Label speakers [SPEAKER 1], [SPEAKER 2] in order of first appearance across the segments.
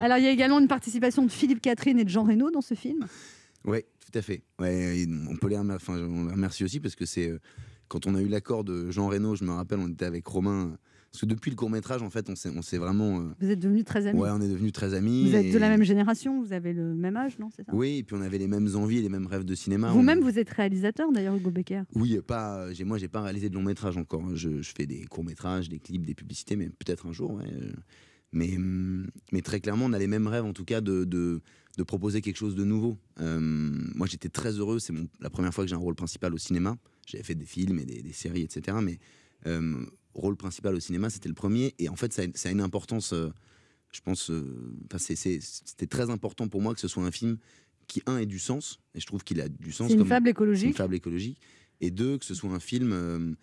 [SPEAKER 1] Alors, il y a également une participation de Philippe Catherine et de Jean Reno dans ce film.
[SPEAKER 2] Oui, tout à fait. Ouais, on peut les remercier remercie aussi parce que c'est euh, quand on a eu l'accord de Jean Reno, je me rappelle, on était avec Romain. Parce que depuis le court métrage, en fait, on s'est, on vraiment. Euh,
[SPEAKER 1] vous êtes devenus très amis. Oui,
[SPEAKER 2] on est devenus très amis. Vous êtes de la même
[SPEAKER 1] génération, vous avez le même âge, non
[SPEAKER 2] Oui, et puis on avait les mêmes envies, les mêmes rêves de cinéma. Vous-même,
[SPEAKER 1] vous êtes réalisateur d'ailleurs, Hugo Becker.
[SPEAKER 2] Oui, pas. J'ai, moi, j'ai pas réalisé de long métrage encore. Hein. Je, je fais des courts métrages, des clips, des publicités, mais peut-être un jour. Ouais. Euh, mais, hum, mais très clairement, on a les mêmes rêves, en tout cas, de, de, proposer quelque chose de nouveau. Hum, moi, j'étais très heureux. C'est la première fois que j'ai un rôle principal au cinéma. J'avais fait des films et des, séries, etc. Mais hum, rôle principal au cinéma, c'était le premier. Et en fait, ça, a une importance. Euh, je pense. Euh, c'était très important pour moi que ce soit un film qui, un, ait du sens. Et je trouve qu'il a du sens. C'est une fable écologique. Une fable écologique. Et deux, que ce soit un film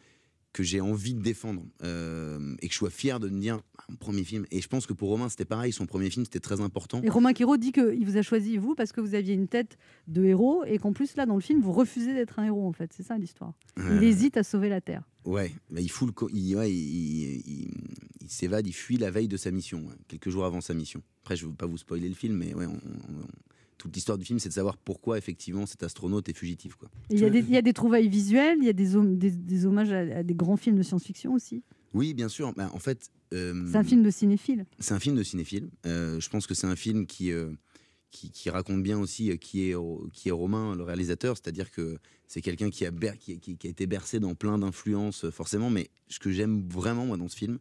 [SPEAKER 2] que j'ai envie de défendre euh, et que je sois fier de me dire un bah, premier film. Et je pense que pour Romain, c'était pareil. Son premier film, c'était très important. Et Romain
[SPEAKER 1] Quiro dit qu'il vous a choisi, vous, parce que vous aviez une tête de héros et qu'en plus, là, dans le film, vous refusez d'être un héros, en fait. C'est ça l'histoire. Il hésite à sauver la Terre.
[SPEAKER 2] Ouais, bah, il fout il, il, s'évade, il fuit la veille de sa mission, quelques jours avant sa mission. Après, je ne veux pas vous spoiler le film, mais ouais, on, toute l'histoire du film, c'est de savoir pourquoi effectivement cet astronaute est fugitif. Il y, a des, trouvailles
[SPEAKER 1] visuelles, il y a des, hommages à, des grands films de science-fiction aussi.
[SPEAKER 2] Oui, bien sûr. Ben, en fait, euh, c'est un film
[SPEAKER 1] de cinéphile.
[SPEAKER 2] C'est un film de cinéphile. Euh, je pense que c'est un film qui, euh, raconte bien aussi qui est, Romain, le réalisateur. C'est-à-dire que c'est quelqu'un qui a, qui, a été bercé dans plein d'influences, forcément. Mais ce que j'aime vraiment, moi, dans ce film,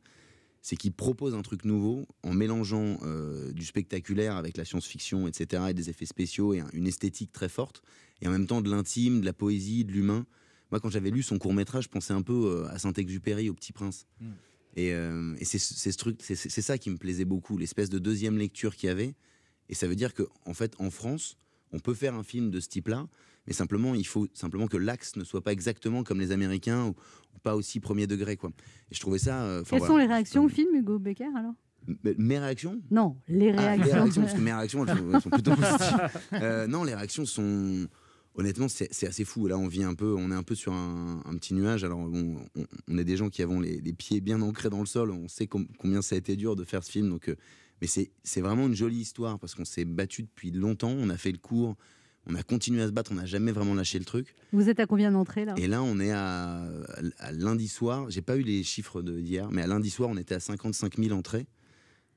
[SPEAKER 2] c'est qu'il propose un truc nouveau en mélangeant euh, du spectaculaire avec la science-fiction, etc., et des effets spéciaux et une esthétique très forte, et en même temps de l'intime, de la poésie, de l'humain. Moi, quand j'avais lu son court métrage, je pensais un peu euh, à Saint-Exupéry, au Petit Prince. Et, c'est ça qui me plaisait beaucoup, l'espèce de deuxième lecture qu'il y avait. Et ça veut dire qu'en en fait, en France, on peut faire un film de ce type-là, mais simplement, il faut simplement que l'axe ne soit pas exactement comme les Américains ou, pas aussi premier degré. Quoi. Et je trouvais ça. Euh, Quelles sont les
[SPEAKER 1] réactions au film, Hugo Becker, alors
[SPEAKER 2] mes réactions
[SPEAKER 1] Non, les réactions. Ah, les réactions, mes réactions, elles, sont plutôt
[SPEAKER 2] positives. Euh, non, les réactions sont. Honnêtement, c'est assez fou. Là, on vit un peu, on est un peu sur un, petit nuage. Alors, on, est des gens qui avons les, pieds bien ancrés dans le sol. On sait combien ça a été dur de faire ce film. Donc, euh, mais c'est vraiment une jolie histoire parce qu'on s'est battu depuis longtemps. On a fait le cours. On a continué à se battre, on n'a jamais vraiment lâché le truc.
[SPEAKER 1] Vous êtes à combien d'entrées là Et
[SPEAKER 2] là, on est à, lundi soir. J'ai pas eu les chiffres d'hier, mais à lundi soir, on était à 55 000 entrées.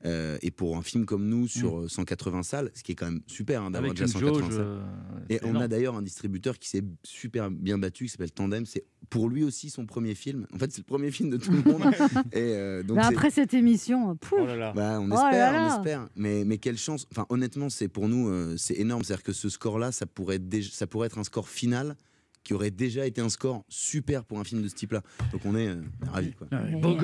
[SPEAKER 2] Euh, et pour un film comme nous, sur 180 mm. euh, salles, ce qui est quand même super hein, d'avoir déjà 180 salles. Euh, et on a d'ailleurs un distributeur qui s'est super bien battu, qui s'appelle Tandem. C'est pour lui aussi son premier film. En fait, c'est le premier film de tout le monde. et après
[SPEAKER 1] cette émission, pouf.
[SPEAKER 2] Oh bah, on oh espère, on espère. Mais, mais quelle chance. Enfin, honnêtement, c'est pour nous, c'est énorme. C'est-à-dire que ce score-là, ça pourrait, ça pourrait être un score final qui aurait déjà été un score super pour un film de ce type-là. Donc on est ravis.